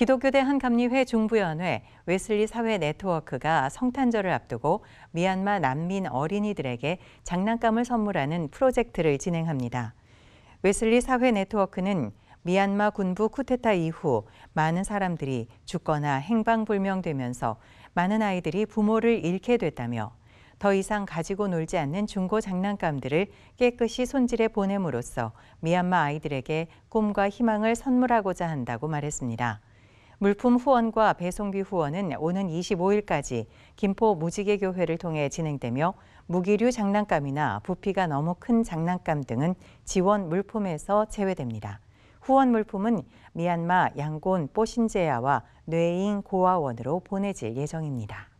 기독교대 한감리회 중부연회 웨슬리 사회 네트워크가 성탄절을 앞두고 미얀마 난민 어린이들에게 장난감을 선물하는 프로젝트를 진행합니다. 웨슬리 사회 네트워크는 미얀마 군부 쿠데타 이후 많은 사람들이 죽거나 행방불명되면서 많은 아이들이 부모를 잃게 됐다며 더 이상 가지고 놀지 않는 중고 장난감들을 깨끗이 손질해 보냄으로써 미얀마 아이들에게 꿈과 희망을 선물하고자 한다고 말했습니다. 물품 후원과 배송비 후원은 오는 25일까지 김포 무지개교회를 통해 진행되며 무기류 장난감이나 부피가 너무 큰 장난감 등은 지원 물품에서 제외됩니다. 후원 물품은 미얀마 양곤 뽀신제야와 뇌잉 고아원으로 보내질 예정입니다.